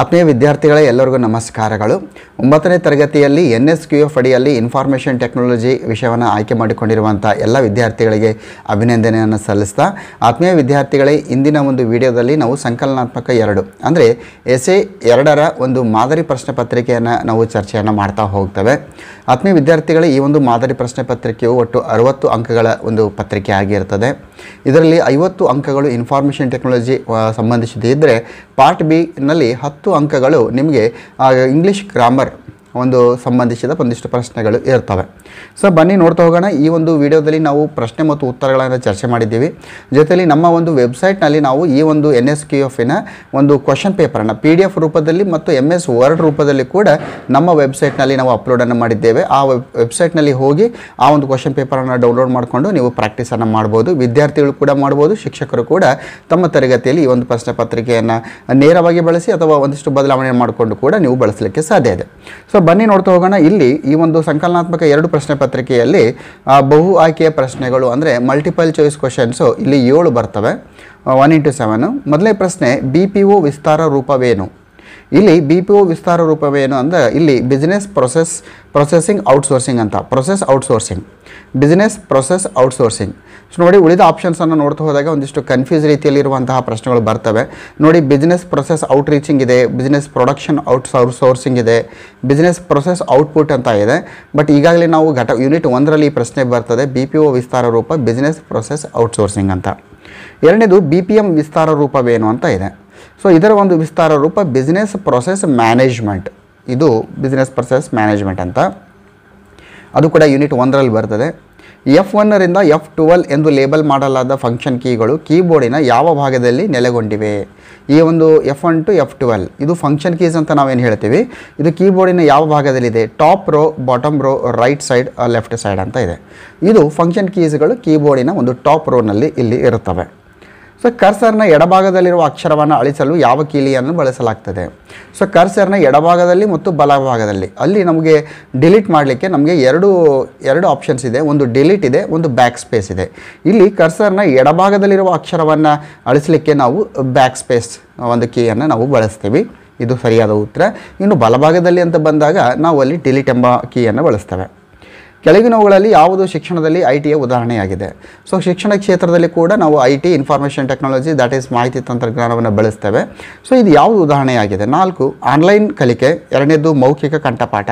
ಆತ್ಮೀಯ ವಿದ್ಯಾರ್ಥಿಗಳೇ ಎಲ್ಲರಿಗೂ ನಮಸ್ಕಾರಗಳು ಒಂಬತ್ತನೇ ತರಗತಿಯಲ್ಲಿ ಎನ್ ಎಸ್ ಕ್ಯೂ ಎಫ್ ಅಡಿಯಲ್ಲಿ ಇನ್ಫಾರ್ಮೇಷನ್ ಟೆಕ್ನಾಲಜಿ ವಿಷಯವನ್ನು ಆಯ್ಕೆ ಮಾಡಿಕೊಂಡಿರುವಂಥ ಎಲ್ಲ ವಿದ್ಯಾರ್ಥಿಗಳಿಗೆ ಅಭಿನಂದನೆಯನ್ನು ಸಲ್ಲಿಸ್ತಾ ಆತ್ಮೀಯ ವಿದ್ಯಾರ್ಥಿಗಳೇ ಇಂದಿನ ಒಂದು ವಿಡಿಯೋದಲ್ಲಿ ನಾವು ಸಂಕಲನಾತ್ಮಕ ಎರಡು ಅಂದರೆ ಎ ಎರಡರ ಒಂದು ಮಾದರಿ ಪ್ರಶ್ನೆ ಪತ್ರಿಕೆಯನ್ನು ನಾವು ಚರ್ಚೆಯನ್ನು ಮಾಡ್ತಾ ಹೋಗ್ತೇವೆ ಆತ್ಮೀಯ ವಿದ್ಯಾರ್ಥಿಗಳೇ ಈ ಒಂದು ಮಾದರಿ ಪ್ರಶ್ನೆ ಪತ್ರಿಕೆಯು ಒಟ್ಟು ಅರುವತ್ತು ಅಂಕಗಳ ಒಂದು ಪತ್ರಿಕೆ ಆಗಿರ್ತದೆ ಇದರಲ್ಲಿ ಐವತ್ತು ಅಂಕಗಳು ಇನ್ಫಾರ್ಮೇಷನ್ ಟೆಕ್ನಾಲಜಿ ಸಂಬಂಧಿಸಿದೆ ಇದ್ದರೆ ಪಾರ್ಟ್ ಬಿನಲ್ಲಿ ಹತ್ತು ಅಂಕಗಳು ನಿಮಗೆ ಇಂಗ್ಲೀಷ್ ಗ್ರಾಮರ್ ಒಂದು ಸಂಬಂಧಿಸಿದ ಒಂದಿಷ್ಟು ಪ್ರಶ್ನೆಗಳು ಇರ್ತವೆ ಸೊ ಬನ್ನಿ ನೋಡ್ತಾ ಹೋಗೋಣ ಈ ಒಂದು ವಿಡಿಯೋದಲ್ಲಿ ನಾವು ಪ್ರಶ್ನೆ ಮತ್ತು ಉತ್ತರಗಳನ್ನು ಚರ್ಚೆ ಮಾಡಿದ್ದೀವಿ ಜೊತೆಯಲ್ಲಿ ನಮ್ಮ ಒಂದು ವೆಬ್ಸೈಟ್ನಲ್ಲಿ ನಾವು ಈ ಒಂದು ಎನ್ ಎಸ್ ಕ್ಯೂ ಎಫಿನ ಒಂದು ಕ್ವಶನ್ ಪೇಪರನ್ನು ಪಿ ಡಿ ಎಫ್ ರೂಪದಲ್ಲಿ ಮತ್ತು ಎಮ್ ಎಸ್ ವರ್ಡ್ ರೂಪದಲ್ಲಿ ಕೂಡ ನಮ್ಮ ವೆಬ್ಸೈಟ್ನಲ್ಲಿ ನಾವು ಅಪ್ಲೋಡನ್ನು ಮಾಡಿದ್ದೇವೆ ಆ ವೆಬ್ ವೆಬ್ಸೈಟ್ನಲ್ಲಿ ಹೋಗಿ ಆ ಒಂದು ಕ್ವಶನ್ ಪೇಪರನ್ನು ಡೌನ್ಲೋಡ್ ಮಾಡಿಕೊಂಡು ನೀವು ಪ್ರಾಕ್ಟೀಸನ್ನು ಮಾಡ್ಬೋದು ವಿದ್ಯಾರ್ಥಿಗಳು ಕೂಡ ಮಾಡ್ಬೋದು ಶಿಕ್ಷಕರು ಕೂಡ ತಮ್ಮ ತರಗತಿಯಲ್ಲಿ ಈ ಒಂದು ಪ್ರಶ್ನೆ ಪತ್ರಿಕೆಯನ್ನು ನೇರವಾಗಿ ಬಳಸಿ ಅಥವಾ ಒಂದಿಷ್ಟು ಬದಲಾವಣೆ ಮಾಡಿಕೊಂಡು ಕೂಡ ನೀವು ಬಳಸಲಿಕ್ಕೆ ಸಾಧ್ಯ ಇದೆ ಸೊ ಬನ್ನಿ ನೋಡ್ತಾ ಹೋಗೋಣ ಇಲ್ಲಿ ಈ ಒಂದು ಸಂಕಲನಾತ್ಮಕ ಎರಡು ಪ್ರಶ್ನೆ ಪತ್ರಿಕೆಯಲ್ಲಿ ಬಹು ಆಯ್ಕೆಯ ಪ್ರಶ್ನೆಗಳು ಅಂದರೆ ಮಲ್ಟಿಪಲ್ ಚಾಯ್ಸ್ ಕ್ವಶನ್ಸು ಇಲ್ಲಿ ಏಳು ಬರ್ತವೆ ಒನ್ ಇಂಟು ಸೆವೆನು ಮೊದಲೇ ಪ್ರಶ್ನೆ ಬಿ ಪಿ ಓ ವಿಸ್ತಾರ ರೂಪವೇನು ಇಲ್ಲಿ ಬಿ ಪಿ ಓ ವಿಸ್ತಾರ ರೂಪವೇನು ಅಂದರೆ ಇಲ್ಲಿ ಬಿಸ್ನೆಸ್ ಪ್ರೊಸೆಸ್ ಪ್ರೊಸೆಸಿಂಗ್ ಔಟ್ಸೋರ್ಸಿಂಗ್ ಅಂತ process outsourcing business process outsourcing so ನೋಡಿ ಉಳಿದ ಆಪ್ಷನ್ಸನ್ನು ನೋಡ್ತಾ ಹೋದಾಗ ಒಂದಿಷ್ಟು ಕನ್ಫ್ಯೂಸ್ ರೀತಿಯಲ್ಲಿರುವಂತಹ ಪ್ರಶ್ನೆಗಳು ಬರ್ತವೆ ನೋಡಿ ಬಿಸ್ನೆಸ್ ಪ್ರೊಸೆಸ್ ಔಟ್ ರೀಚಿಂಗ್ ಇದೆ ಬಿಸ್ನೆಸ್ ಪ್ರೊಡಕ್ಷನ್ ಔಟ್ ಸೋರ್ಸಿಂಗ್ ಇದೆ ಬಿಸ್ನೆಸ್ ಪ್ರೊಸೆಸ್ ಔಟ್ಪುಟ್ ಅಂತ ಇದೆ ಬಟ್ ಈಗಾಗಲೇ ನಾವು ಘಟ ಯೂನಿಟ್ ಒಂದರಲ್ಲಿ ಈ ಪ್ರಶ್ನೆ ಬರ್ತದೆ ಬಿ ಪಿ ಓ ವಿಸ್ತಾರ ರೂಪ ಬಿಸ್ನೆಸ್ ಪ್ರೊಸೆಸ್ ಔಟ್ಸೋರ್ಸಿಂಗ್ ಅಂತ ಎರಡನೇದು ಬಿ ಪಿ ಎಮ್ ವಿಸ್ತಾರ ರೂಪವೇನು ಅಂತ ಇದೆ ಸೊ ಇದರ ಒಂದು ವಿಸ್ತಾರ ರೂಪ ಬಿಸ್ನೆಸ್ ಪ್ರೊಸೆಸ್ ಮ್ಯಾನೇಜ್ಮೆಂಟ್ ಇದು ಬಿಸ್ನೆಸ್ ಪ್ರೊಸೆಸ್ ಮ್ಯಾನೇಜ್ಮೆಂಟ್ ಅಂತ ಅದು ಕೂಡ ಯೂನಿಟ್ ಒಂದರಲ್ಲಿ ಬರ್ತದೆ ಎಫ್ ಒನ್ನರಿಂದ ಎಫ್ ಟುವೆಲ್ ಎಂದು ಲೇಬಲ್ ಮಾಡಲಾದ ಫಂಕ್ಷನ್ ಕೀಗಳು ಕೀಬೋರ್ಡಿನ ಯಾವ ಭಾಗದಲ್ಲಿ ನೆಲೆಗೊಂಡಿವೆ ಈ ಒಂದು F one two F twelve ಇದು ಫಂಕ್ಷನ್ ಕೀಸ್ ಅಂತ ನಾವೇನು ಹೇಳ್ತೀವಿ ಇದು ಕೀಬೋರ್ಡಿನ ಯಾವ ಭಾಗದಲ್ಲಿದೆ top row bottom row right side left side ಅಂತ ಇದೆ ಇದು ಫಂಕ್ಷನ್ ಕೀಸ್ಗಳು ಕೀಬೋರ್ಡಿನ ಒಂದು ಟಾಪ್ ರೋನಲ್ಲಿ ಇಲ್ಲಿ ಇರುತ್ತವೆ ಸೊ ಕರ್ಸರ್ನ ಎಡಭಾಗದಲ್ಲಿರುವ ಅಕ್ಷರವನ್ನು ಅಳಿಸಲು ಯಾವ ಕೀಲಿಯನ್ನು ಬಳಸಲಾಗ್ತದೆ ಸೊ ಕರ್ಸರ್ನ ಎಡಭಾಗದಲ್ಲಿ ಮತ್ತು ಬಲಭಾಗದಲ್ಲಿ ಅಲ್ಲಿ ನಮಗೆ ಡಿಲೀಟ್ ಮಾಡಲಿಕ್ಕೆ ನಮಗೆ ಎರಡು ಎರಡು ಆಪ್ಷನ್ಸ್ ಇದೆ ಒಂದು ಡಿಲೀಟ್ ಇದೆ ಒಂದು ಬ್ಯಾಕ್ ಸ್ಪೇಸ್ ಇದೆ ಇಲ್ಲಿ ಕರ್ಸರ್ನ ಎಡಭಾಗದಲ್ಲಿರುವ ಅಕ್ಷರವನ್ನು ಅಳಿಸಲಿಕ್ಕೆ ನಾವು ಬ್ಯಾಕ್ ಸ್ಪೇಸ್ ಒಂದು ಕೀಯನ್ನು ನಾವು ಬಳಸ್ತೀವಿ ಇದು ಸರಿಯಾದ ಉತ್ತರ ಇನ್ನು ಬಲಭಾಗದಲ್ಲಿ ಅಂತ ಬಂದಾಗ ನಾವು ಅಲ್ಲಿ ಡಿಲೀಟ್ ಎಂಬ ಕೀಯನ್ನು ಬಳಸ್ತೇವೆ ಕೆಳಗಿನವುಗಳಲ್ಲಿ ಯಾವುದು ಶಿಕ್ಷಣದಲ್ಲಿ ಐ ಟಿಯ ಉದಾಹರಣೆಯಾಗಿದೆ ಸೊ ಶಿಕ್ಷಣ ಕ್ಷೇತ್ರದಲ್ಲಿ ಕೂಡ ನಾವು I T information technology that is ಮಾಹಿತಿ ತಂತ್ರಜ್ಞಾನವನ್ನು ಬಳಸ್ತೇವೆ ಸೊ ಇದು ಯಾವುದು ಉದಾಹರಣೆಯಾಗಿದೆ ನಾಲ್ಕು ಆನ್ಲೈನ್ ಕಲಿಕೆ ಎರಡನೇದು ಮೌಖಿಕ ಕಂಠಪಾಠ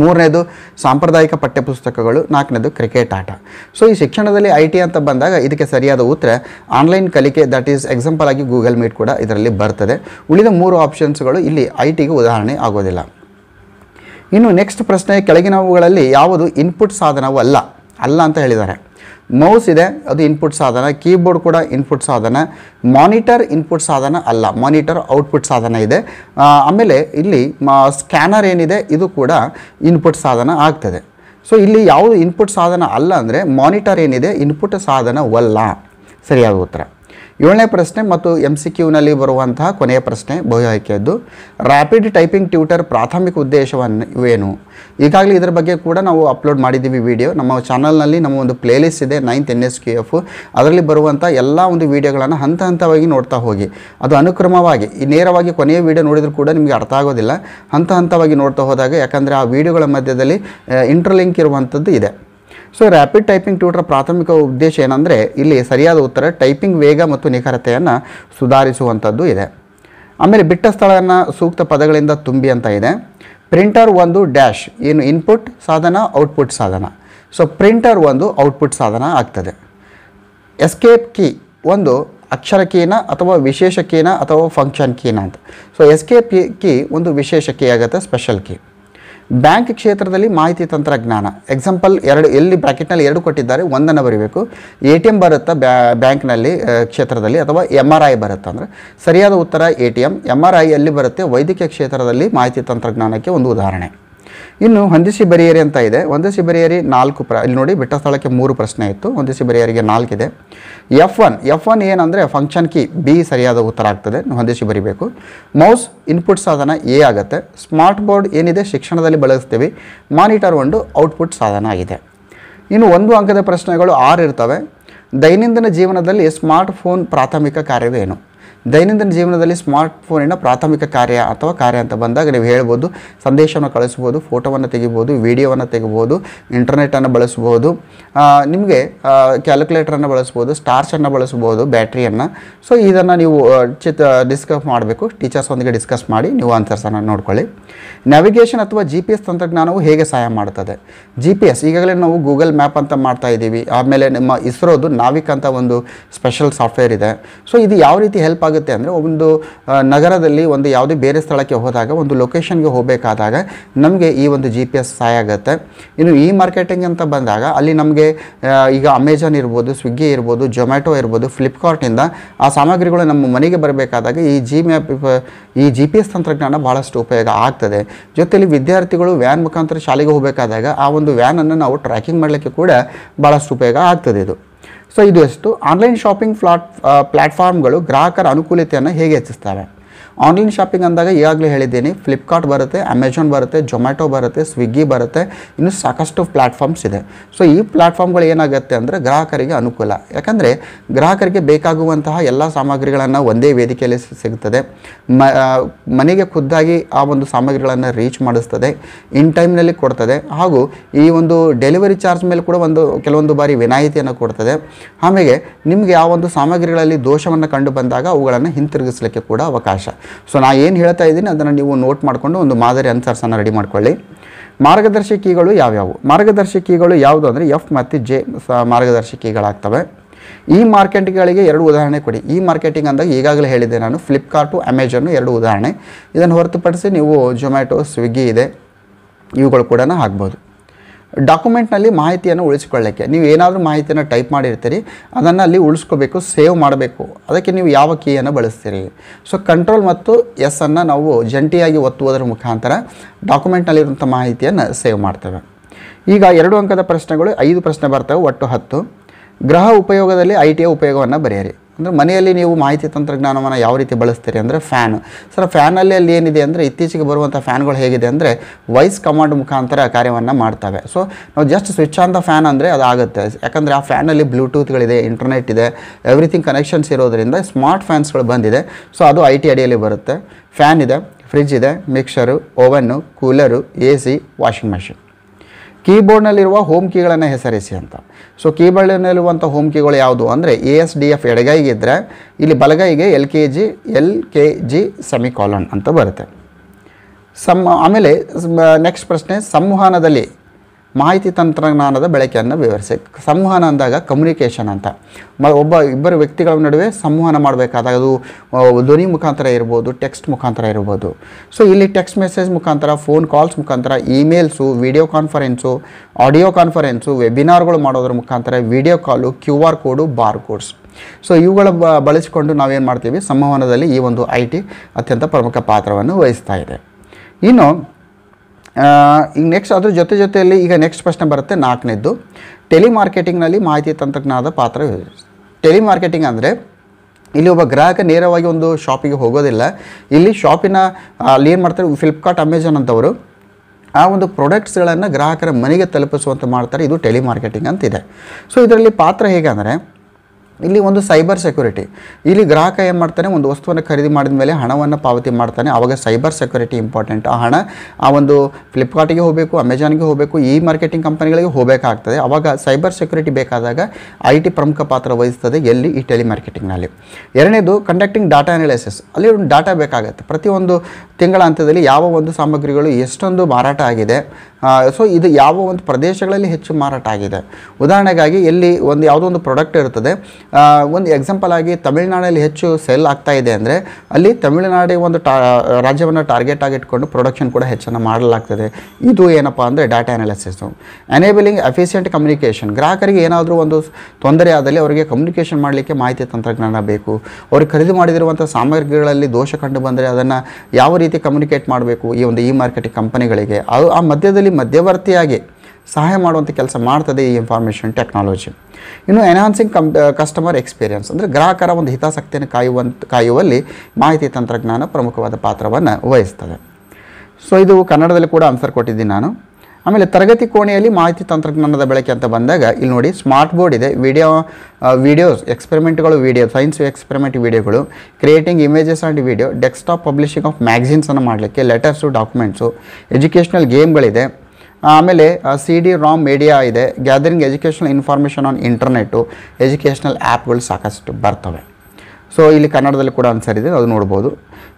ಮೂರನೇದು ಸಾಂಪ್ರದಾಯಿಕ ಪಠ್ಯಪುಸ್ತಕಗಳು ನಾಲ್ಕನೇದು ಕ್ರಿಕೆಟ್ ಆಟ ಸೊ ಈ ಶಿಕ್ಷಣದಲ್ಲಿ ಐ ಟಿ ಅಂತ ಬಂದಾಗ ಇದಕ್ಕೆ ಸರಿಯಾದ ಉತ್ತರ ಆನ್ಲೈನ್ ಕಲಿಕೆ ದಟ್ ಈಸ್ ಎಕ್ಸಾಂಪಲ್ ಆಗಿ ಗೂಗಲ್ ಮೀಟ್ ಕೂಡ ಇದರಲ್ಲಿ ಬರ್ತದೆ ಉಳಿದ ಮೂರು ಆಪ್ಷನ್ಸ್ಗಳು ಇಲ್ಲಿ ಐ ಟಿಗೆ ಉದಾಹರಣೆ ಆಗೋದಿಲ್ಲ ಇನ್ನು ನೆಕ್ಸ್ಟ್ ಪ್ರಶ್ನೆ ಕೆಳಗಿನವುಗಳಲ್ಲಿ ಯಾವುದು ಇನ್ಪುಟ್ ಸಾಧನವಲ್ಲ ಅಲ್ಲ ಅಂತ ಹೇಳಿದ್ದಾರೆ ಮೌಸ್ ಇದೆ ಅದು ಇನ್ಪುಟ್ ಸಾಧನ ಕೀಬೋರ್ಡ್ ಕೂಡ ಇನ್ಪುಟ್ ಸಾಧನ ಮಾನಿಟರ್ ಇನ್ಪುಟ್ ಸಾಧನ ಅಲ್ಲ ಮಾನಿಟರ್ ಔಟ್ಪುಟ್ ಸಾಧನ ಇದೆ ಆಮೇಲೆ ಇಲ್ಲಿ ಸ್ಕ್ಯಾನರ್ ಏನಿದೆ ಇದು ಕೂಡ ಇನ್ಪುಟ್ ಸಾಧನ ಆಗ್ತದೆ ಸೊ ಇಲ್ಲಿ ಯಾವುದು ಇನ್ಪುಟ್ ಸಾಧನ ಅಲ್ಲ ಅಂದರೆ ಮಾನಿಟರ್ ಏನಿದೆ ಇನ್ಪುಟ್ ಸಾಧನವಲ್ಲ ಸರಿಯಾದ ಉತ್ತರ ಏಳನೇ ಪ್ರಶ್ನೆ ಮತ್ತು ಎಮ್ ಸಿ ಕ್ಯೂನಲ್ಲಿ ಬರುವಂತಹ ಕೊನೆಯ ಪ್ರಶ್ನೆ ಬಹು ಆಯ್ಕೆಯದ್ದು ರ್ಯಾಪಿಡ್ ಟೈಪಿಂಗ್ ಟ್ಯೂಟರ್ ಪ್ರಾಥಮಿಕ ಉದ್ದೇಶವನ್ನು ಏನು ಈಗಾಗಲೇ ಇದರ ಬಗ್ಗೆ ಕೂಡ ನಾವು ಅಪ್ಲೋಡ್ ಮಾಡಿದ್ದೀವಿ ವಿಡಿಯೋ ನಮ್ಮ ಚಾನಲ್ನಲ್ಲಿ ನಮ್ಮ ಒಂದು ಪ್ಲೇಲಿಸ್ಟ್ ಇದೆ ninth N S Q F ಅದರಲ್ಲಿ ಬರುವಂಥ ಎಲ್ಲ ಒಂದು ವಿಡಿಯೋಗಳನ್ನು ಹಂತ ಹಂತವಾಗಿ ನೋಡ್ತಾ ಹೋಗಿ ಅದು ಅನುಕ್ರಮವಾಗಿ ಈ ನೇರವಾಗಿ ಕೊನೆಯ ವಿಡಿಯೋ ನೋಡಿದರೂ ಕೂಡ ನಿಮಗೆ ಅರ್ಥ ಆಗೋದಿಲ್ಲ ಹಂತ ಹಂತವಾಗಿ ನೋಡ್ತಾ ಹೋದಾಗ ಯಾಕಂದರೆ ಆ ವಿಡಿಯೋಗಳ ಮಧ್ಯದಲ್ಲಿ ಇಂಟರ್ಲಿಂಕ್ ಇರುವಂಥದ್ದು ಇದೆ ಸೊ ರ್ಯಾಪಿಡ್ ಟೈಪಿಂಗ್ ಟ್ಯೂಟರ್ ಪ್ರಾಥಮಿಕ ಉದ್ದೇಶ ಏನಂದರೆ ಇಲ್ಲಿ ಸರಿಯಾದ ಉತ್ತರ ಟೈಪಿಂಗ್ ವೇಗ ಮತ್ತು ನಿಖರತೆಯನ್ನು ಸುಧಾರಿಸುವಂಥದ್ದು ಇದೆ ಆಮೇಲೆ ಬಿಟ್ಟ ಸ್ಥಳವನ್ನು ಸೂಕ್ತ ಪದಗಳಿಂದ ತುಂಬಿ ಅಂತ ಇದೆ ಪ್ರಿಂಟರ್ ಒಂದು ಡ್ಯಾಶ್ ಏನು ಇನ್ಪುಟ್ ಸಾಧನ ಔಟ್ಪುಟ್ ಸಾಧನ ಸೊ ಪ್ರಿಂಟರ್ ಒಂದು ಔಟ್ಪುಟ್ ಸಾಧನ ಆಗ್ತದೆ ಎಸ್ಕೇಪ್ ಕೀ ಒಂದು ಅಕ್ಷರ ಕೀನ ಅಥವಾ ವಿಶೇಷ ಕೀನ ಅಥವಾ ಫಂಕ್ಷನ್ ಕೀನ ಅಂತ ಸೊ ಎಸ್ಕೇಪ್ ಕೀ ಒಂದು ವಿಶೇಷ ಕೀ ಆಗುತ್ತೆ ಸ್ಪೆಷಲ್ ಕೀ ಬ್ಯಾಂಕ್ ಕ್ಷೇತ್ರದಲ್ಲಿ ಮಾಹಿತಿ ತಂತ್ರಜ್ಞಾನ ಎಕ್ಸಾಂಪಲ್ ಎರಡು ಎಲ್ಲಿ ಬ್ರ್ಯಾಕೆಟ್ನಲ್ಲಿ ಎರಡು ಕೊಟ್ಟಿದ್ದಾರೆ ಒಂದನ್ನು ಬರೀಬೇಕು ಎ ಟಿ ಎಮ್ ಬರುತ್ತಾ ಬ್ಯಾಂಕ್ನಲ್ಲಿ ಕ್ಷೇತ್ರದಲ್ಲಿ ಅಥವಾ ಎಮ್ ಆರ್ ಐ ಬರುತ್ತಾ ಅಂದರೆ ಸರಿಯಾದ ಉತ್ತರ A T M M R I ಎಲ್ಲಿ ಬರುತ್ತೆ ವೈದ್ಯಕೀಯ ಕ್ಷೇತ್ರದಲ್ಲಿ ಮಾಹಿತಿ ತಂತ್ರಜ್ಞಾನಕ್ಕೆ ಒಂದು ಉದಾಹರಣೆ ಇನ್ನು ಹೊಂದಿಸಿ ಬರಿಯರಿ ಅಂತ ಇದೆ ಹೊಂದಿಸಿ ಬರಿಯರಿ ನಾಲ್ಕು ಪ್ರ ಇಲ್ಲಿ ನೋಡಿ ಬಿಟ್ಟ ಸ್ಥಳಕ್ಕೆ ಮೂರು ಪ್ರಶ್ನೆ ಇತ್ತು ಹೊಂದಿಸಿ ಬರಿಯರಿಗೆ ನಾಲ್ಕಿದೆ ಎಫ್ ಒನ್ ಎಫ್ ಒನ್ ಏನಂದರೆ ಫಂಕ್ಷನ್ ಕಿ ಬಿ ಸರಿಯಾದ ಉತ್ತರ ಆಗ್ತದೆ ಹೊಂದಿಸಿ ಬರಿಬೇಕು ಮೌಸ್ ಇನ್ಪುಟ್ ಸಾಧನ ಎ ಆಗುತ್ತೆ ಸ್ಮಾರ್ಟ್ ಬೋರ್ಡ್ ಏನಿದೆ ಶಿಕ್ಷಣದಲ್ಲಿ ಬಳಸ್ತೀವಿ ಮಾನಿಟರ್ ಒಂದು ಔಟ್ಪುಟ್ ಸಾಧನ ಆಗಿದೆ ಇನ್ನು ಒಂದು ಅಂಕದ ಪ್ರಶ್ನೆಗಳು ಆರು ಇರ್ತವೆ ದೈನಂದಿನ ಜೀವನದಲ್ಲಿ ಸ್ಮಾರ್ಟ್ ಫೋನ್ ಪ್ರಾಥಮಿಕ ಕಾರ್ಯವೇನು ದೈನಂದಿನ ಜೀವನದಲ್ಲಿ ಸ್ಮಾರ್ಟ್ ಫೋನಿನ ಪ್ರಾಥಮಿಕ ಕಾರ್ಯ ಅಥವಾ ಕಾರ್ಯ ಅಂತ ಬಂದಾಗ ನೀವು ಹೇಳ್ಬೋದು ಸಂದೇಶವನ್ನು ಕಳಿಸ್ಬೋದು ಫೋಟೋವನ್ನು ತೆಗಿಬೋದು ವಿಡಿಯೋವನ್ನು ತೆಗಿಬೋದು ಇಂಟರ್ನೆಟನ್ನು ಬಳಸ್ಬೋದು ನಿಮಗೆ ಕ್ಯಾಲ್ಕುಲೇಟರನ್ನು ಬಳಸ್ಬೋದು ಸ್ಟಾರ್ಚನ್ನು ಬಳಸ್ಬೋದು ಬ್ಯಾಟ್ರಿಯನ್ನು ಸೊ ಇದನ್ನು ನೀವು ಚಿತ್ ಡಿಸ್ಕಸ್ ಮಾಡಬೇಕು ಒಂದಿಗೆ ಡಿಸ್ಕಸ್ ಮಾಡಿ ನೀವು ಆನ್ಸರ್ಸನ್ನು ನೋಡ್ಕೊಳ್ಳಿ ನ್ಯಾವಿಗೇಷನ್ ಅಥವಾ ಜಿ ಪಿ ಎಸ್ ತಂತ್ರಜ್ಞಾನವು ಹೇಗೆ ಸಹಾಯ ಮಾಡ್ತದೆ ಜಿ ಪಿ ಎಸ್ ಈಗಾಗಲೇ ನಾವು ಗೂಗಲ್ ಮ್ಯಾಪ್ ಅಂತ ಮಾಡ್ತಾ ಇದ್ದೀವಿ ಆಮೇಲೆ ನಮ್ಮ ಇಸ್ರೋದು ನಾವಿಕ್ ಅಂತ ಒಂದು ಸ್ಪೆಷಲ್ ಸಾಫ್ಟ್ವೇರ್ ಇದೆ ಸೊ ಇದು ಯಾವ ರೀತಿ ಹೆಲ್ಪ್ ಆಗುತ್ತೆ ಏನಾಗುತ್ತೆ ಅಂದರೆ ಒಂದು ನಗರದಲ್ಲಿ ಒಂದು ಯಾವುದೇ ಬೇರೆ ಸ್ಥಳಕ್ಕೆ ಹೋದಾಗ ಒಂದು ಲೊಕೇಶನ್ಗೆ ಹೋಗಬೇಕಾದಾಗ ನಮಗೆ ಈ ಒಂದು ಜಿ ಪಿ ಎಸ್ ಸಹಾಯ ಆಗುತ್ತೆ ಇನ್ನು ಈ ಮಾರ್ಕೆಟಿಂಗ್ ಅಂತ ಬಂದಾಗ ಅಲ್ಲಿ ನಮಗೆ ಈಗ ಅಮೆಝಾನ್ ಇರ್ಬೋದು ಸ್ವಿಗ್ಗಿ ಇರ್ಬೋದು ಜೊಮ್ಯಾಟೊ ಇರ್ಬೋದು ಫ್ಲಿಪ್ಕಾರ್ಟಿಂದ ಆ ಸಾಮಗ್ರಿಗಳು ನಮ್ಮ ಮನೆಗೆ ಬರಬೇಕಾದಾಗ ಈ ಜಿ ಮ್ಯಾಪ್ ಈ ಜಿ ಪಿ ಎಸ್ ತಂತ್ರಜ್ಞಾನ ಭಾಳಷ್ಟು ಉಪಯೋಗ ಆಗ್ತದೆ ಜೊತೆಯಲ್ಲಿ ವಿದ್ಯಾರ್ಥಿಗಳು ವ್ಯಾನ್ ಮುಖಾಂತರ ಶಾಲೆಗೆ ಹೋಗಬೇಕಾದಾಗ ಆ ಒಂದು ವ್ಯಾನನ್ನು ನಾವು ಟ್ರ್ಯಾಕಿಂಗ್ ಮಾಡಲಿಕ್ಕೆ ಕೂಡ ಭಾಳಷ್ಟು ಉಪಯೋಗ ಆಗ್ತದೆ ಇದು ಸೊ ಇದು ಎಷ್ಟು ಆನ್ಲೈನ್ ಶಾಪಿಂಗ್ ಫ್ಲಾಟ್ ಪ್ಲ್ಯಾಟ್ಫಾರ್ಮ್ಗಳು ಗ್ರಾಹಕರ ಅನುಕೂಲತೆಯನ್ನು ಹೇಗೆ ಹೆಚ್ಚಿಸ್ತವೆ ಆನ್ಲೈನ್ ಶಾಪಿಂಗ್ ಅಂದಾಗ ಈಗಾಗಲೇ ಹೇಳಿದ್ದೀನಿ ಫ್ಲಿಪ್ಕಾರ್ಟ್ ಬರುತ್ತೆ ಅಮೆಝಾನ್ ಬರುತ್ತೆ ಜೊಮ್ಯಾಟೊ ಬರುತ್ತೆ ಸ್ವಿಗ್ಗಿ ಬರುತ್ತೆ ಇನ್ನು ಸಾಕಷ್ಟು ಪ್ಲ್ಯಾಟ್ಫಾರ್ಮ್ಸ್ ಇದೆ ಸೊ ಈ ಪ್ಲಾಟ್ಫಾರ್ಮ್ಗಳು ಏನಾಗುತ್ತೆ ಅಂದರೆ ಗ್ರಾಹಕರಿಗೆ ಅನುಕೂಲ ಯಾಕಂದರೆ ಗ್ರಾಹಕರಿಗೆ ಬೇಕಾಗುವಂತಹ ಎಲ್ಲ ಸಾಮಗ್ರಿಗಳನ್ನು ಒಂದೇ ವೇದಿಕೆಯಲ್ಲಿ ಸಿಗ್ತದೆ ಮನೆಗೆ ಖುದ್ದಾಗಿ ಆ ಒಂದು ಸಾಮಗ್ರಿಗಳನ್ನು ರೀಚ್ ಮಾಡಿಸ್ತದೆ ಇನ್ ಟೈಮ್ನಲ್ಲಿ ಕೊಡ್ತದೆ ಹಾಗೂ ಈ ಒಂದು ಡೆಲಿವರಿ ಚಾರ್ಜ್ ಮೇಲೆ ಕೂಡ ಒಂದು ಕೆಲವೊಂದು ಬಾರಿ ವಿನಾಯಿತಿಯನ್ನು ಕೊಡ್ತದೆ ಆಮೇಲೆ ನಿಮಗೆ ಆ ಒಂದು ಸಾಮಗ್ರಿಗಳಲ್ಲಿ ದೋಷವನ್ನು ಕಂಡು ಬಂದಾಗ ಅವುಗಳನ್ನು ಹಿಂತಿರುಗಿಸಲಿಕ್ಕೆ ಕೂಡ ಅವಕಾಶ ಸೊ ನಾ ಏನು ಹೇಳ್ತಾ ಇದ್ದೀನಿ ಅದನ್ನು ನೀವು ನೋಟ್ ಮಾಡಿಕೊಂಡು ಒಂದು ಮಾದರಿ ಅನ್ಸರ್ಸನ್ನು ರೆಡಿ ಮಾಡ್ಕೊಳ್ಳಿ ಮಾರ್ಗದರ್ಶಕಿಗಳು ಯಾವ್ಯಾವು ಮಾರ್ಗದರ್ಶಕಿಗಳು ಯಾವುದು ಅಂದರೆ ಎಫ್ ಮತ್ತು ಜೆ ಮಾರ್ಗದರ್ಶಕಿಗಳಾಗ್ತವೆ ಈ ಮಾರ್ಕೆಟ್ಗಳಿಗೆ ಎರಡು ಉದಾಹರಣೆ ಕೊಡಿ ಈ ಮಾರ್ಕೆಟಿಂಗ್ ಅಂದಾಗ ಈಗಾಗಲೇ ಹೇಳಿದೆ ನಾನು ಫ್ಲಿಪ್ಕಾರ್ಟು ಅಮೆಝಾನು ಎರಡು ಉದಾಹರಣೆ ಇದನ್ನು ಹೊರತುಪಡಿಸಿ ನೀವು ಜೊಮ್ಯಾಟೊ ಸ್ವಿಗ್ಗಿ ಇದೆ ಇವುಗಳು ಕೂಡ ಹಾಕ್ಬೋದು ಡಾಕ್ಯುಮೆಂಟ್ನಲ್ಲಿ ಮಾಹಿತಿಯನ್ನು ಉಳಿಸ್ಕೊಳ್ಳೋಕ್ಕೆ ನೀವು ಏನಾದರೂ ಮಾಹಿತಿಯನ್ನು ಟೈಪ್ ಮಾಡಿರ್ತೀರಿ ಅದನ್ನು ಅಲ್ಲಿ ಉಳಿಸ್ಕೋಬೇಕು ಸೇವ್ ಮಾಡಬೇಕು ಅದಕ್ಕೆ ನೀವು ಯಾವ ಕೀಯನ್ನು ಬಳಸ್ತೀರಿ ಸೊ ಕಂಟ್ರೋಲ್ ಮತ್ತು ಎಸ್ ಅನ್ನು ನಾವು ಜಂಟಿಯಾಗಿ ಒತ್ತುವುದರ ಮುಖಾಂತರ ಡಾಕ್ಯುಮೆಂಟ್ನಲ್ಲಿರುವಂಥ ಮಾಹಿತಿಯನ್ನು ಸೇವ್ ಮಾಡ್ತೇವೆ ಈಗ ಎರಡು ಅಂಕದ ಪ್ರಶ್ನೆಗಳು ಐದು ಪ್ರಶ್ನೆ ಬರ್ತವೆ ಒಟ್ಟು ಹತ್ತು ಗ್ರಹ ಉಪಯೋಗದಲ್ಲಿ ಐ ಟಿಯ ಉಪಯೋಗವನ್ನು ಬರೆಯಿರಿ ಅಂದರೆ ಮನೆಯಲ್ಲಿ ನೀವು ಮಾಹಿತಿ ತಂತ್ರಜ್ಞಾನವನ್ನು ಯಾವ ರೀತಿ ಬಳಸ್ತೀರಿ ಅಂದರೆ ಫ್ಯಾನ್ ಸರ್ ಫ್ಯಾನಲ್ಲಿ ಅಲ್ಲಿ ಏನಿದೆ ಅಂದರೆ ಇತ್ತೀಚೆಗೆ ಬರುವಂಥ ಫ್ಯಾನ್ಗಳು ಹೇಗಿದೆ ಅಂದರೆ ವಾಯ್ಸ್ ಕಮಾಂಡ್ ಮುಖಾಂತರ ಕಾರ್ಯವನ್ನು ಮಾಡ್ತವೆ ಸೊ ನಾವು just switch on the fan ಅಂದರೆ ಆಗುತ್ತೆ ಯಾಕಂದರೆ ಆ ಫ್ಯಾನಲ್ಲಿ ಬ್ಲೂಟೂತ್ಗಳಿದೆ ಇಂಟರ್ನೆಟ್ ಇದೆ ಎವ್ರಿಥಿಂಗ್ ಕನೆಕ್ಷನ್ಸ್ ಇರೋದರಿಂದ ಸ್ಮಾರ್ಟ್ ಫ್ಯಾನ್ಸ್ಗಳು ಬಂದಿದೆ ಸೊ ಅದು ಐ ಟಿ ಅಡಿಯಲ್ಲಿ ಬರುತ್ತೆ ಫ್ಯಾನ್ ಇದೆ ಫ್ರಿಜ್ ಇದೆ mixer oven cooler A C washing machine ಕೀಬೋರ್ಡ್ನಲ್ಲಿರುವ ಹೋಮ್ ಕೀಗಳನ್ನು ಹೆಸರಿಸಿ ಅಂತ ಸೊ ಕೀಬೋರ್ಡ್ನಲ್ಲಿರುವಂಥ ಹೋಮ್ ಕೀಗಳು ಯಾವುದು ಅಂದರೆ ಎ ಎಸ್ ಡಿ ಎಫ್ ಎಡಗೈಗೆ ಇದ್ದರೆ ಇಲ್ಲಿ ಬಲಗೈಗೆ L K G L K G semicolon ಅಂತ ಬರುತ್ತೆ ಸಮ್ ಆಮೇಲೆ ನೆಕ್ಸ್ಟ್ ಪ್ರಶ್ನೆ ಸಂವಹನದಲ್ಲಿ ಮಾಹಿತಿ ತಂತ್ರಜ್ಞಾನದ ಬಳಕೆಯನ್ನು ವಿವರಿಸಿ ಸಂವಹನ ಅಂದಾಗ ಕಮ್ಯುನಿಕೇಷನ್ ಅಂತ ಮ ಒಬ್ಬ ಇಬ್ಬರು ವ್ಯಕ್ತಿಗಳ ನಡುವೆ ಸಂವಹನ ಮಾಡಬೇಕಾದಾಗ ಅದು ಧ್ವನಿ ಮುಖಾಂತರ ಇರ್ಬೋದು ಟೆಕ್ಸ್ಟ್ ಮುಖಾಂತರ ಇರ್ಬೋದು ಸೊ ಇಲ್ಲಿ ಟೆಕ್ಸ್ಟ್ ಮೆಸೇಜ್ ಮುಖಾಂತರ ಫೋನ್ ಕಾಲ್ಸ್ ಮುಖಾಂತರ emails video conference audio conference ವೆಬಿನಾರ್ಗಳು ಮಾಡೋದ್ರ ಮುಖಾಂತರ video call Q R code bar codes so ಇವುಗಳ ಬ ಬಳಸಿಕೊಂಡು ನಾವೇನು ಮಾಡ್ತೀವಿ ಸಂವಹನದಲ್ಲಿ ಈ ಒಂದು ಐ ಟಿ ಅತ್ಯಂತ ಪ್ರಮುಖ ಪಾತ್ರವನ್ನು ವಹಿಸ್ತಾ ಇದೆ ಇನ್ನು ಈಗ ನೆಕ್ಸ್ಟ್ ಅದ್ರ ಜೊತೆ ಜೊತೆಯಲ್ಲಿ ಈಗ ನೆಕ್ಸ್ಟ್ ಪ್ರಶ್ನೆ ಬರುತ್ತೆ ನಾಲ್ಕನೇದ್ದು ಟೆಲಿಮಾರ್ಕೆಟಿಂಗ್ನಲ್ಲಿ ಮಾಹಿತಿ ತಂತ್ರಜ್ಞಾನದ ಪಾತ್ರ ಟೆಲಿಮಾರ್ಕೆಟಿಂಗ್ ಅಂದರೆ ಇಲ್ಲಿ ಒಬ್ಬ ಗ್ರಾಹಕ ನೇರವಾಗಿ ಒಂದು ಶಾಪಿಗೆ ಹೋಗೋದಿಲ್ಲ ಇಲ್ಲಿ ಶಾಪಿನ ಅಲ್ಲಿ ಏನು ಮಾಡ್ತಾರೆ ಫ್ಲಿಪ್ಕಾರ್ಟ್ ಅಮೆಝಾನ್ ಅಂತವರು ಆ ಒಂದು ಪ್ರಾಡಕ್ಟ್ಸ್ಗಳನ್ನು ಗ್ರಾಹಕರ ಮನೆಗೆ ತಲುಪಿಸುವಂತೆ ಮಾಡ್ತಾರೆ ಇದು ಟೆಲಿಮಾರ್ಕೆಟಿಂಗ್ ಅಂತಿದೆ ಸೊ ಇದರಲ್ಲಿ ಪಾತ್ರ ಹೇಗೆ ಅಂದರೆ ಇಲ್ಲಿ ಒಂದು ಸೈಬರ್ ಸೆಕ್ಯೂರಿಟಿ ಇಲ್ಲಿ ಗ್ರಾಹಕ ಏನು ಮಾಡ್ತಾನೆ ಒಂದು ವಸ್ತುವನ್ನು ಖರೀದಿ ಮಾಡಿದ ಮೇಲೆ ಹಣವನ್ನು ಪಾವತಿ ಮಾಡ್ತಾನೆ ಆವಾಗ ಸೈಬರ್ ಸೆಕ್ಯೂರಿಟಿ ಇಂಪಾರ್ಟೆಂಟ್ ಆ ಹಣ ಆ ಒಂದು ಫ್ಲಿಪ್ಕಾರ್ಟಿಗೆ ಹೋಗಬೇಕು ಅಮೆಜಾನ್ಗೆ ಹೋಗಬೇಕು ಈ ಮಾರ್ಕೆಟಿಂಗ್ ಕಂಪನಿಗಳಿಗೆ ಹೋಗಬೇಕಾಗ್ತದೆ ಆವಾಗ ಸೈಬರ್ ಸೆಕ್ಯೂರಿಟಿ ಬೇಕಾದಾಗ ಐ ಟಿ ಪ್ರಮುಖ ಪಾತ್ರ ವಹಿಸ್ತದೆ ಎಲ್ಲಿ ಈ ಟೆಲಿ ಮಾರ್ಕೆಟಿಂಗ್ನಲ್ಲಿ ಎರಡನೇದು ಕಂಡಕ್ಟಿಂಗ್ ಡಾಟಾ ಅನಾಲಿಸಿಸ್ ಅಲ್ಲಿ ಒಂದು ಡಾಟಾ ಬೇಕಾಗುತ್ತೆ ಪ್ರತಿಯೊಂದು ತಿಂಗಳ ಹಂತದಲ್ಲಿ ಯಾವ ಒಂದು ಸಾಮಗ್ರಿಗಳು ಎಷ್ಟೊಂದು ಮಾರಾಟ ಆಗಿದೆ ಸೊ ಇದು ಯಾವ ಒಂದು ಪ್ರದೇಶಗಳಲ್ಲಿ ಹೆಚ್ಚು ಮಾರಾಟ ಆಗಿದೆ ಉದಾಹರಣೆಗಾಗಿ ಎಲ್ಲಿ ಒಂದು ಯಾವುದೋ ಒಂದು ಪ್ರಾಡಕ್ಟ್ ಇರ್ತದೆ ಒಂದು ಎಕ್ಸಾಂಪಲ್ ಆಗಿ ತಮಿಳುನಾಡಲ್ಲಿ ಹೆಚ್ಚು ಸೆಲ್ ಆಗ್ತಾ ಇದೆ ಅಂದರೆ ಅಲ್ಲಿ ತಮಿಳುನಾಡಿ ಒಂದು ಟಾ ರಾಜ್ಯವನ್ನು ಟಾರ್ಗೆಟ್ ಆಗಿಟ್ಕೊಂಡು ಪ್ರೊಡಕ್ಷನ್ ಕೂಡ ಹೆಚ್ಚನ್ನು ಮಾಡಲಾಗ್ತದೆ ಇದು ಏನಪ್ಪ ಅಂದರೆ data analysis enabling efficient communication ಗ್ರಾಹಕರಿಗೆ ಏನಾದರೂ ಒಂದು ತೊಂದರೆ ಆದಲ್ಲಿ ಅವರಿಗೆ ಕಮ್ಯುನಿಕೇಷನ್ ಮಾಡಲಿಕ್ಕೆ ಮಾಹಿತಿ ತಂತ್ರಜ್ಞಾನ ಬೇಕು ಅವರು ಖರೀದಿ ಮಾಡಿದಿರುವಂಥ ಸಾಮಗ್ರಿಗಳಲ್ಲಿ ದೋಷ ಕಂಡು ಬಂದರೆ ಅದನ್ನು ಯಾವ ರೀತಿ ಕಮ್ಯುನಿಕೇಟ್ ಮಾಡಬೇಕು ಈ ಒಂದು ಇ ಮಾರ್ಕೆಟಿಂಗ್ ಕಂಪನಿಗಳಿಗೆ ಅದು ಆ ಮಧ್ಯದಲ್ಲಿ ಮಧ್ಯವರ್ತಿಯಾಗಿ ಸಹಾಯ ಮಾಡುವಂಥ ಕೆಲಸ ಮಾಡ್ತದೆ ಈ ಇನ್ಫಾರ್ಮೇಷನ್ ಟೆಕ್ನಾಲಜಿ ಇನ್ನು ಎನ್ಹಾನ್ಸಿಂಗ್ ಕಂ ಕಸ್ಟಮರ್ ಎಕ್ಸ್ಪೀರಿಯನ್ಸ್ ಅಂದರೆ ಗ್ರಾಹಕರ ಒಂದು ಹಿತಾಸಕ್ತಿಯನ್ನು ಕಾಯುವಂತ ಕಾಯುವಲ್ಲಿ ಮಾಹಿತಿ ತಂತ್ರಜ್ಞಾನ ಪ್ರಮುಖವಾದ ಪಾತ್ರವನ್ನು ವಹಿಸ್ತದೆ ಸೊ ಇದು ಕನ್ನಡದಲ್ಲಿ ಕೂಡ ಆನ್ಸರ್ ಕೊಟ್ಟಿದ್ದೀನಿ ನಾನು ಆಮೇಲೆ ತರಗತಿ ಕೋಣೆಯಲ್ಲಿ ಮಾಹಿತಿ ತಂತ್ರಜ್ಞಾನದ ಬಳಕೆ ಅಂತ ಬಂದಾಗ ಇಲ್ಲಿ ನೋಡಿ ಸ್ಮಾರ್ಟ್ ಬೋರ್ಡ್ ಇದೆ ವಿಡಿಯೋ ವಿಡಿಯೋಸ್ ಎಕ್ಸ್ಪೆರಿಮೆಂಟ್ಗಳು ವಿಡಿಯೋ ಸೈನ್ಸ್ ಎಕ್ಸ್ಪೆರಿಮೆಂಟ್ ವಿಡಿಯೋಗಳು creating images and video desktop publishing of ಅನ್ನು ಮಾಡಲಿಕ್ಕೆ ಲೆಟರ್ಸು ಡಾಕ್ಯುಮೆಂಟ್ಸು ಎಜುಕೇಷ್ನಲ್ ಗೇಮ್ಗಳಿದೆ ಆಮೇಲೆ ಸಿ ಡಿ ರಾಮ್ ಮೀಡಿಯಾ ಇದೆ gathering educational information on internet educational ಆ್ಯಪ್ಗಳು ಸಾಕಷ್ಟು ಬರ್ತವೆ ಸೊ ಇಲ್ಲಿ ಕನ್ನಡದಲ್ಲಿ ಕೂಡ ಅನ್ಸರ್ ಇದೆ ಅದು ನೋಡ್ಬೋದು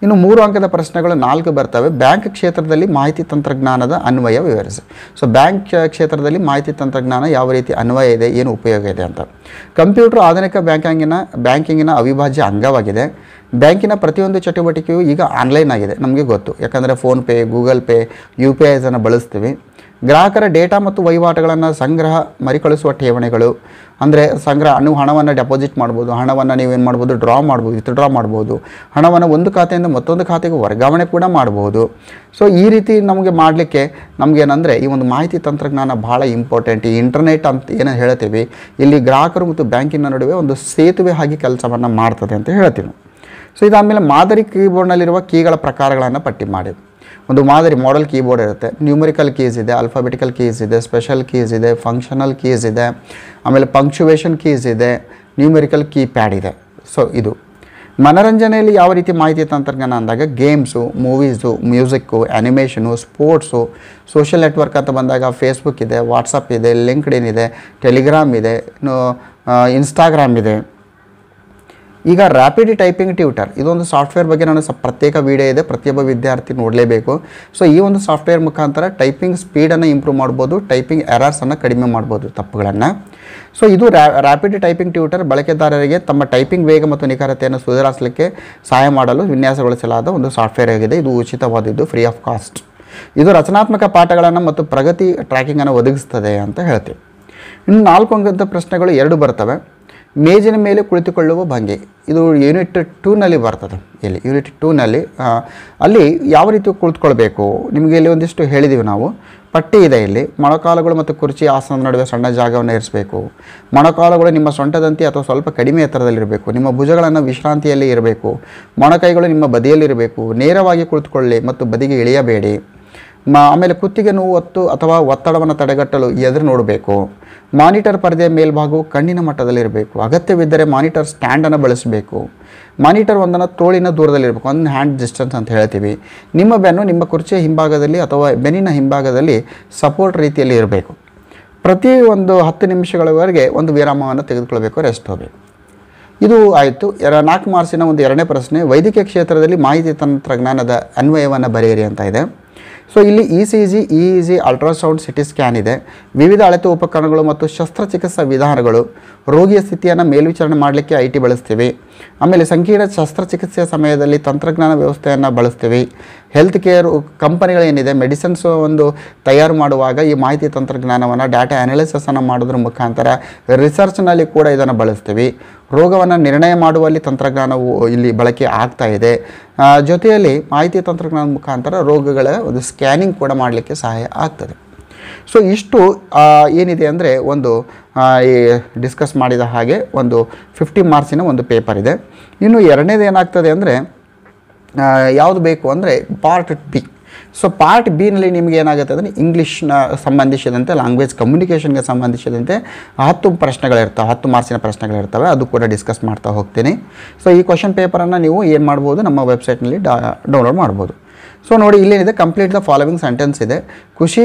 ಇನ್ನು ಮೂರು ಅಂಕದ ಪ್ರಶ್ನೆಗಳು ನಾಲ್ಕು ಬರ್ತವೆ ಬ್ಯಾಂಕ್ ಕ್ಷೇತ್ರದಲ್ಲಿ ಮಾಹಿತಿ ತಂತ್ರಜ್ಞಾನದ ಅನ್ವಯ ವಿವರಿಸಿ ಸೊ ಬ್ಯಾಂಕ್ ಕ್ಷೇತ್ರದಲ್ಲಿ ಮಾಹಿತಿ ತಂತ್ರಜ್ಞಾನ ಯಾವ ರೀತಿ ಅನ್ವಯ ಇದೆ ಏನು ಉಪಯೋಗ ಇದೆ ಅಂತ ಕಂಪ್ಯೂಟರ್ ಆಧುನಿಕ ಬ್ಯಾಂಕಿಂಗಿನ ಬ್ಯಾಂಕಿಂಗಿನ ಅವಿಭಾಜ್ಯ ಅಂಗವಾಗಿದೆ ಬ್ಯಾಂಕಿನ ಪ್ರತಿಯೊಂದು ಚಟುವಟಿಕೆಯು ಈಗ ಆನ್ಲೈನ್ ಆಗಿದೆ ನಮಗೆ ಗೊತ್ತು ಯಾಕಂದರೆ PhonePe Google Pay U P ಐಸನ್ನು ಬಳಸ್ತೀವಿ ಗ್ರಾಹಕರ ಡೇಟಾ ಮತ್ತು ವಹಿವಾಟುಗಳನ್ನು ಸಂಗ್ರಹ ಮರಿಕಳಿಸುವ ಠೇವಣಿಗಳು ಅಂದರೆ ಸಂಗ್ರಹ ನೀವು ಹಣವನ್ನು ಡೆಪಾಸಿಟ್ ಮಾಡ್ಬೋದು ಹಣವನ್ನು ನೀವೇನು ಮಾಡ್ಬೋದು ಡ್ರಾ ಮಾಡ್ಬೋದು ಡ್ರಾ ಮಾಡ್ಬೋದು ಹಣವನ್ನು ಒಂದು ಖಾತೆಯಿಂದ ಮತ್ತೊಂದು ಖಾತೆಗೆ ವರ್ಗಾವಣೆ ಕೂಡ ಮಾಡ್ಬೋದು ಸೊ ಈ ರೀತಿ ನಮಗೆ ಮಾಡಲಿಕ್ಕೆ ನಮಗೇನೆಂದರೆ ಈ ಒಂದು ಮಾಹಿತಿ ತಂತ್ರಜ್ಞಾನ ಭಾಳ ಇಂಪಾರ್ಟೆಂಟ್ ಈ ಇಂಟರ್ನೆಟ್ ಅಂತ ಏನು ಹೇಳ್ತೀವಿ ಇಲ್ಲಿ ಗ್ರಾಹಕರು ಮತ್ತು ಬ್ಯಾಂಕಿನ ನಡುವೆ ಒಂದು ಸೇತುವೆ ಆಗಿ ಕೆಲಸವನ್ನು ಮಾಡ್ತದೆ ಅಂತ ಹೇಳ್ತೀವಿ ಸೊ ಇದಾದಮೇಲೆ ಮಾದರಿ ಕೀಬೋರ್ಡ್ನಲ್ಲಿರುವ ಕೀಗಳ ಪ್ರಕಾರಗಳನ್ನು ಪಟ್ಟಿ ಮಾಡಿ ಒಂದು ಮಾದರಿ ಮಾಡಲ್ ಕೀಬೋರ್ಡ್ ಇರುತ್ತೆ ನ್ಯೂಮರಿಕಲ್ ಕೀಸ್ ಇದೆ ಅಲ್ಫಾಬೆಟಿಕಲ್ ಕೀಸ್ ಇದೆ ಸ್ಪೆಷಲ್ ಕೀಸ್ ಇದೆ ಫಂಕ್ಷನಲ್ ಕೀಸ್ ಇದೆ ಆಮೇಲೆ ಪಂಕ್ಚುವೇಷನ್ ಕೀಸ್ ಇದೆ ನ್ಯೂಮರಿಕಲ್ ಕೀಪ್ಯಾಡ್ ಇದೆ ಸೊ ಇದು ಮನೋರಂಜನೆಯಲ್ಲಿ ಯಾವ ರೀತಿ ಮಾಹಿತಿ ತಂತ್ರಜ್ಞಾನ ಅಂದಾಗ games movies music animation sports social network ಅಂತ ಬಂದಾಗ ಫೇಸ್ಬುಕ್ ಇದೆ ವಾಟ್ಸಪ್ ಇದೆ ಲಿಂಕ್ಡ್ ಇನ್ ಇದೆ ಟೆಲಿಗ್ರಾಮ್ ಇದೆ ಇನ್ಸ್ಟಾಗ್ರಾಮ್ uh, ಇದೆ ಈಗ ರ್ಯಾಪಿಡ್ ಟೈಪಿಂಗ್ ಟ್ಯೂಟರ್ ಇದೊಂದು ಸಾಫ್ಟ್ವೇರ್ ಬಗ್ಗೆ ನಾನು ಪ್ರತ್ಯೇಕ ವಿಡಿಯೋ ಇದೆ ಪ್ರತಿಯೊಬ್ಬ ವಿದ್ಯಾರ್ಥಿ ನೋಡಲೇಬೇಕು ಸೊ ಈ ಒಂದು ಸಾಫ್ಟ್ವೇರ್ ಮುಖಾಂತರ ಟೈಪಿಂಗ್ ಸ್ಪೀಡನ್ನು ಇಂಪ್ರೂವ್ ಮಾಡ್ಬೋದು ಟೈಪಿಂಗ್ ಎರರ್ಸನ್ನು ಕಡಿಮೆ ಮಾಡ್ಬೋದು ತಪ್ಪುಗಳನ್ನು ಸೊ ಇದು ರ್ಯಾಪಿಡ್ ಟೈಪಿಂಗ್ ಟ್ಯೂಟರ್ ಬಳಕೆದಾರರಿಗೆ ತಮ್ಮ ಟೈಪಿಂಗ್ ವೇಗ ಮತ್ತು ನಿಖರತೆಯನ್ನು ಸುಧಾರಿಸಲಿಕ್ಕೆ ಸಹಾಯ ಮಾಡಲು ವಿನ್ಯಾಸಗೊಳಿಸಲಾದ ಒಂದು ಸಾಫ್ಟ್ವೇರ್ ಆಗಿದೆ ಇದು ಉಚಿತವಾದದ್ದು ಫ್ರೀ ಆಫ್ ಕಾಸ್ಟ್ ಇದು ರಚನಾತ್ಮಕ ಪಾಠಗಳನ್ನು ಮತ್ತು ಪ್ರಗತಿ ಟ್ರ್ಯಾಕಿಂಗನ್ನು ಒದಗಿಸ್ತದೆ ಅಂತ ಹೇಳ್ತೀವಿ ಇನ್ನು ನಾಲ್ಕು ಅಂಗದ ಪ್ರಶ್ನೆಗಳು ಎರಡು ಬರ್ತವೆ ಮೇಜಿನ ಮೇಲೆ ಕುಳಿತುಕೊಳ್ಳುವ ಭಂಗಿ ಇದು ಯೂನಿಟ್ ಟೂನಲ್ಲಿ ಬರ್ತದೆ ಇಲ್ಲಿ ಯೂನಿಟ್ ಟೂನಲ್ಲಿ ಅಲ್ಲಿ ಯಾವ ರೀತಿ ಕುಳಿತುಕೊಳ್ಬೇಕು ನಿಮಗೆ ಇಲ್ಲಿ ಒಂದಿಷ್ಟು ಹೇಳಿದ್ದೀವಿ ನಾವು ಪಟ್ಟಿ ಇದೆ ಇಲ್ಲಿ ಮೊಣಕಾಲುಗಳು ಮತ್ತು ಕುರ್ಚಿ ಆಸನದ ನಡುವೆ ಸಣ್ಣ ಜಾಗವನ್ನು ಇರಿಸಬೇಕು ಮೊಣಕಾಲುಗಳು ನಿಮ್ಮ ಸೊಂಟದಂತೆ ಅಥವಾ ಸ್ವಲ್ಪ ಕಡಿಮೆ ಎತ್ತರದಲ್ಲಿರಬೇಕು ನಿಮ್ಮ ಭುಜಗಳನ್ನು ವಿಶ್ರಾಂತಿಯಲ್ಲಿ ಇರಬೇಕು ಮೊಣಕೈಗಳು ನಿಮ್ಮ ಬದಿಯಲ್ಲಿರಬೇಕು ನೇರವಾಗಿ ಕುಳಿತುಕೊಳ್ಳಿ ಮತ್ತು ಬದಿಗೆ ಇಳಿಯಬೇಡಿ ಮಾ ಆಮೇಲೆ ಕುತ್ತಿಗೆ ನೋವು ಹೊತ್ತು ಅಥವಾ ಒತ್ತಡವನ್ನು ತಡೆಗಟ್ಟಲು ಎದುರು ನೋಡಬೇಕು ಮಾನಿಟರ್ ಪರದೆ ಮೇಲ್ಭಾಗವು ಕಣ್ಣಿನ ಮಟ್ಟದಲ್ಲಿರಬೇಕು ಅಗತ್ಯವಿದ್ದರೆ ಮಾನಿಟರ್ ಸ್ಟ್ಯಾಂಡನ್ನು ಬಳಸಬೇಕು ಮಾನಿಟರ್ ಒಂದನ್ನು ತೋಳಿನ ದೂರದಲ್ಲಿರಬೇಕು ಒಂದು ಹ್ಯಾಂಡ್ ಡಿಸ್ಟೆನ್ಸ್ ಅಂತ ಹೇಳ್ತೀವಿ ನಿಮ್ಮ ಬೆನ್ನು ನಿಮ್ಮ ಕುರ್ಚಿಯ ಹಿಂಭಾಗದಲ್ಲಿ ಅಥವಾ ಬೆನ್ನಿನ ಹಿಂಭಾಗದಲ್ಲಿ ಸಪೋರ್ಟ್ ರೀತಿಯಲ್ಲಿ ಇರಬೇಕು ಪ್ರತಿ ಒಂದು ಹತ್ತು ನಿಮಿಷಗಳವರೆಗೆ ಒಂದು ವಿರಾಮವನ್ನು ತೆಗೆದುಕೊಳ್ಬೇಕು ರೆಸ್ಟ್ ಹೋಗಬೇಕು ಇದು ಆಯಿತು ಎರ ನಾಲ್ಕು ಮಾರ್ಸಿನ ಒಂದು ಎರಡನೇ ಪ್ರಶ್ನೆ ವೈದ್ಯಕೀಯ ಕ್ಷೇತ್ರದಲ್ಲಿ ಮಾಹಿತಿ ತಂತ್ರಜ್ಞಾನದ ಅನ್ವಯವನ್ನು ಬರೆಯಿರಿ ಅಂತ ಇದೆ ಸೊ ಇಲ್ಲಿ E C G E G ultrasound CT scan ಇದೆ ವಿವಿಧ ಅಳತೆ ಉಪಕರಣಗಳು ಮತ್ತು ಶಸ್ತ್ರಚಿಕಿತ್ಸಾ ವಿಧಾನಗಳು ರೋಗಿಯ ಸ್ಥಿತಿಯನ್ನು ಮೇಲ್ವಿಚಾರಣೆ ಮಾಡಲಿಕ್ಕೆ ಐ ಟಿ ಬಳಸ್ತೀವಿ ಆಮೇಲೆ ಸಂಕೀರ್ಣ ಶಸ್ತ್ರಚಿಕಿತ್ಸೆಯ ಸಮಯದಲ್ಲಿ ತಂತ್ರಜ್ಞಾನ ವ್ಯವಸ್ಥೆಯನ್ನು ಬಳಸ್ತೀವಿ ಹೆಲ್ತ್ ಕೇರ್ ಕಂಪನಿಗಳೇನಿದೆ ಮೆಡಿಸಿನ್ಸ್ ಒಂದು ತಯಾರು ಮಾಡುವಾಗ ಈ ಮಾಹಿತಿ ತಂತ್ರಜ್ಞಾನವನ್ನು ಡಾಟಾ ಅನಾಲಿಸನ್ನು ಮಾಡೋದ್ರ ಮುಖಾಂತರ ರಿಸರ್ಚ್ನಲ್ಲಿ ಕೂಡ ಇದನ್ನು ಬಳಸ್ತೀವಿ ರೋಗವನ್ನು ನಿರ್ಣಯ ಮಾಡುವಲ್ಲಿ ತಂತ್ರಜ್ಞಾನವು ಇಲ್ಲಿ ಬಳಕೆ ಆಗ್ತಾ ಇದೆ ಜೊತೆಯಲ್ಲಿ ಮಾಹಿತಿ ತಂತ್ರಜ್ಞಾನದ ಮುಖಾಂತರ ರೋಗಗಳ ಒಂದು ಸ್ಕ್ಯಾನಿಂಗ್ ಕೂಡ ಮಾಡಲಿಕ್ಕೆ ಸಹಾಯ ಆಗ್ತದೆ ಸೊ ಇಷ್ಟು ಏನಿದೆ ಅಂದರೆ ಒಂದು ಈ ಡಿಸ್ಕಸ್ ಮಾಡಿದ ಹಾಗೆ ಒಂದು ಫಿಫ್ಟಿ ಮಾರ್ಕ್ಸಿನ ಒಂದು ಪೇಪರ್ ಇದೆ ಇನ್ನು ಎರಡನೇದು ಏನಾಗ್ತದೆ ಅಂದರೆ ಯಾವುದು ಬೇಕು ಅಂದರೆ ಪಾರ್ಟ್ ಬಿ ಸೊ ಪಾರ್ಟ್ ಬಿನಲ್ಲಿ ನಿಮಗೆ ಏನಾಗುತ್ತೆ ಅಂದರೆ ಇಂಗ್ಲೀಷ್ನ ಸಂಬಂಧಿಸಿದಂತೆ ಲ್ಯಾಂಗ್ವೇಜ್ ಕಮ್ಯುನಿಕೇಷನ್ಗೆ ಸಂಬಂಧಿಸಿದಂತೆ ಹತ್ತು ಪ್ರಶ್ನೆಗಳಿರ್ತವೆ ಹತ್ತು ಮಾರ್ಕ್ಸಿನ ಪ್ರಶ್ನೆಗಳಿರ್ತವೆ ಅದು ಕೂಡ ಡಿಸ್ಕಸ್ ಮಾಡ್ತಾ ಹೋಗ್ತೀನಿ ಸೊ ಈ ಕ್ವಶನ್ ಪೇಪರನ್ನು ನೀವು ಏನು ಮಾಡ್ಬೋದು ನಮ್ಮ ವೆಬ್ಸೈಟ್ನಲ್ಲಿ ಡಾ ಡೌನ್ಲೋಡ್ ಮಾಡ್ಬೋದು ಸೊ ನೋಡಿ ಇಲ್ಲೇನಿದೆ ಕಂಪ್ಲೀಟ್ ದ ಫಾಲೋವಿಂಗ್ ಸೆಂಟೆನ್ಸ್ ಇದೆ Khushi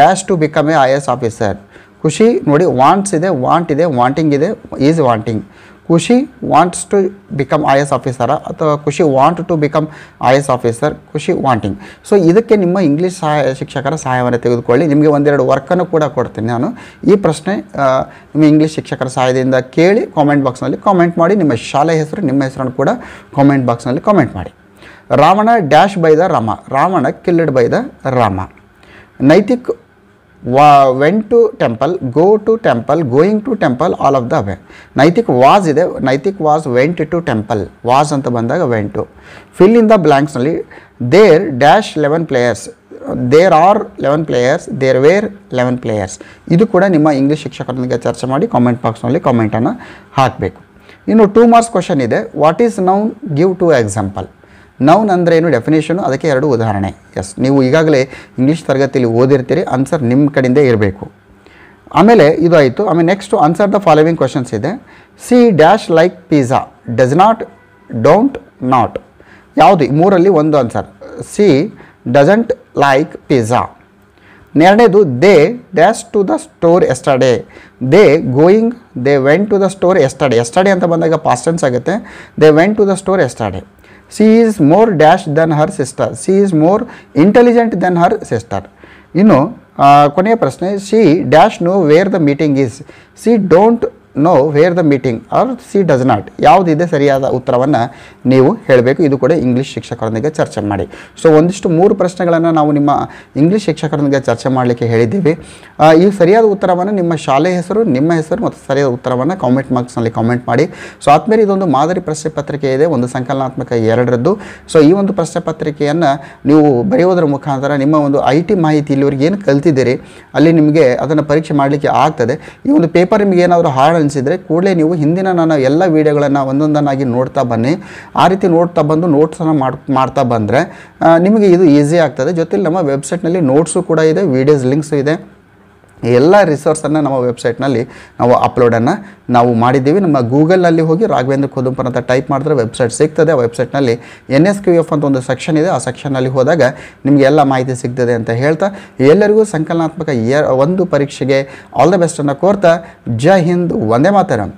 dash to become a I S officer Khushi ನೋಡಿ ವಾಂಟ್ಸ್ ಇದೆ ವಾಂಟ್ ಇದೆ ವಾಂಟಿಂಗ್ ಇದೆ is wanting Khushi wants to become I S ಆಫೀಸರ ಅಥವಾ Khushi want to become I S officer Khushi wanting so ಇದಕ್ಕೆ ನಿಮ್ಮ ಇಂಗ್ಲೀಷ್ ಸಹಾಯ ಶಿಕ್ಷಕರ ಸಹಾಯವನ್ನು ತೆಗೆದುಕೊಳ್ಳಿ ನಿಮಗೆ ಒಂದೆರಡು ವರ್ಕನ್ನು ಕೂಡ ಕೊಡ್ತೀನಿ ನಾನು ಈ ಪ್ರಶ್ನೆ ನಿಮ್ಮ ಇಂಗ್ಲೀಷ್ ಶಿಕ್ಷಕರ ಸಹಾಯದಿಂದ ಕೇಳಿ ಕಾಮೆಂಟ್ ಬಾಕ್ಸ್ನಲ್ಲಿ ಕಾಮೆಂಟ್ ಮಾಡಿ ನಿಮ್ಮ ಶಾಲೆ ಹೆಸರು ನಿಮ್ಮ ಹೆಸರನ್ನು ಕೂಡ ಕಾಮೆಂಟ್ ಬಾಕ್ಸ್ನಲ್ಲಿ ಕಾಮೆಂಟ್ ಮಾಡಿ Ravana dash the Rama Ravana killed the Rama Naitik went to temple go to temple going to temple all of the way. Naitik was ಇದೆ Naitik was went to temple was ಅಂತ ಬಂದಾಗ ವೆಂಟು ಫಿಲ್ ಇನ್ ದ ಬ್ಲ್ಯಾಂಕ್ಸ್ನಲ್ಲಿ there dash eleven players there are eleven players there were eleven players ಇದು ಕೂಡ ನಿಮ್ಮ English ಶಿಕ್ಷಕರೊಂದಿಗೆ ಚರ್ಚೆ ಮಾಡಿ comment ಬಾಕ್ಸ್ನಲ್ಲಿ ಕಾಮೆಂಟನ್ನು ಹಾಕಬೇಕು ಇನ್ನು ಟೂ ಮಾರ್ಕ್ಸ್ ಕ್ವಶನ್ ಇದೆ what is noun give two example noun ಅಂದರೆ ಏನು ಡೆಫಿನೇಷನು ಅದಕ್ಕೆ ಎರಡು ಉದಾಹರಣೆ ಎಸ್ ನೀವು ಈಗಾಗಲೇ ಇಂಗ್ಲೀಷ್ ತರಗತಿಯಲ್ಲಿ ಓದಿರ್ತೀರಿ ಆನ್ಸರ್ ನಿಮ್ಮ ಕಡೆಯಿಂದ ಇರಬೇಕು ಆಮೇಲೆ ಇದು ಆಯಿತು ಆಮೇಲೆ next answer the following questions ಇದೆ C dash like pizza does not don't not ಯಾವುದು ಮೂರಲ್ಲಿ ಒಂದು answer C doesn't like pizza ಎರಡನೇದು they dash to the store yesterday they going they went to the store yesterday yesterday ಅಂತ ಬಂದಾಗ past tense ಆಗುತ್ತೆ they went to the store yesterday she is more dash than her sister she is more intelligent than her sister ಇನ್ನು ಕೊನೆಯ ಪ್ರಶ್ನೆ C dash know where the meeting is C don't know where the meeting are C does not ಯಾವುದಿದೆ ಸರಿಯಾದ ಉತ್ತರವನ್ನು ನೀವು ಹೇಳಬೇಕು ಇದು ಕೂಡ ಇಂಗ್ಲೀಷ್ ಶಿಕ್ಷಕರೊಂದಿಗೆ ಚರ್ಚೆ ಮಾಡಿ ಸೊ ಒಂದಿಷ್ಟು ಮೂರು ಪ್ರಶ್ನೆಗಳನ್ನು ನಾವು ನಿಮ್ಮ ಇಂಗ್ಲೀಷ್ ಶಿಕ್ಷಕರೊಂದಿಗೆ ಚರ್ಚೆ ಮಾಡಲಿಕ್ಕೆ ಹೇಳಿದ್ದೀವಿ ಈ ಸರಿಯಾದ ಉತ್ತರವನ್ನು ನಿಮ್ಮ ಶಾಲೆ ಹೆಸರು ನಿಮ್ಮ ಹೆಸರು ಮತ್ತು ಸರಿಯಾದ ಉತ್ತರವನ್ನು ಕಾಮೆಂಟ್ ಮಾರ್ಕ್ಸ್ನಲ್ಲಿ ಕಾಮೆಂಟ್ ಮಾಡಿ ಸೊ ಆದಮೇಲೆ ಇದೊಂದು ಮಾದರಿ ಪ್ರಶ್ನೆ ಪತ್ರಿಕೆ ಇದೆ ಒಂದು ಸಂಕಲನಾತ್ಮಕ ಎರಡರದ್ದು ಸೊ ಈ ಒಂದು ಪ್ರಶ್ನೆ ಪತ್ರಿಕೆಯನ್ನು ನೀವು ಬರೆಯುವುದರ ಮುಖಾಂತರ ನಿಮ್ಮ ಒಂದು ಐ ಟಿ ಮಾಹಿತಿ ಇಲ್ಲಿವರಿಗೆ ಏನು ಕಲ್ತಿದ್ದೀರಿ ಅಲ್ಲಿ ನಿಮಗೆ ಅದನ್ನು ಪರೀಕ್ಷೆ ಮಾಡಲಿಕ್ಕೆ ಆಗ್ತದೆ ಈ ಒಂದು ಪೇಪರ್ ನಿಮಗೆ ಏನಾದರೂ ಹಾರ್ಡ್ ಅನಿಸಿದರೆ ಕೂಡಲೇ ನೀವು ಹಿಂದಿನ ನಾನು ಎಲ್ಲ ವೀಡಿಯೋಗಳನ್ನು ಒಂದೊಂದನ್ನಾಗಿ ನೋಡ್ತಾ ಬನ್ನಿ ಆ ರೀತಿ ನೋಡ್ತಾ ಬಂದು ನೋಟ್ಸನ್ನು ಮಾಡಿ ಮಾಡ್ತಾ ಬಂದರೆ ನಿಮಗೆ ಇದು ಈಸಿ ಆಗ್ತದೆ ಜೊತೆಲಿ ನಮ್ಮ ವೆಬ್ಸೈಟ್ನಲ್ಲಿ ನೋಟ್ಸು ಕೂಡ ಇದೆ ವೀಡಿಯೋಸ್ ಲಿಂಕ್ಸು ಇದೆ ಎಲ್ಲ ರಿಸೋರ್ಸನ್ನು ನಮ್ಮ ವೆಬ್ಸೈಟ್ನಲ್ಲಿ ನಾವು ಅಪ್ಲೋಡನ್ನು ನಾವು ಮಾಡಿದ್ದೀವಿ ನಮ್ಮ ಗೂಗಲ್ನಲ್ಲಿ ಹೋಗಿ ರಾಘವೇಂದ್ರ ಕುದುಂಪರ್ ಅಂತ ಟೈಪ್ ಮಾಡಿದ್ರೆ ವೆಬ್ಸೈಟ್ ಸಿಗ್ತದೆ ಆ ವೆಬ್ಸೈಟ್ನಲ್ಲಿ ಎನ್ ಎಸ್ ಕ್ಯೂ ಎಫ್ ಅಂತ ಒಂದು ಸೆಕ್ಷನ್ ಇದೆ ಆ ಸೆಕ್ಷನ್ನಲ್ಲಿ ಹೋದಾಗ ನಿಮಗೆ ಎಲ್ಲ ಮಾಹಿತಿ ಸಿಗ್ತದೆ ಅಂತ ಹೇಳ್ತಾ ಎಲ್ಲರಿಗೂ ಸಂಕಲನಾತ್ಮಕ ಒಂದು ಪರೀಕ್ಷೆಗೆ ಆಲ್ ದ ಬೆಸ್ಟನ್ನು ಕೋರ್ತಾ ಜೈ ಹಿಂದ್ ಒಂದೇ ಮಾತರಂ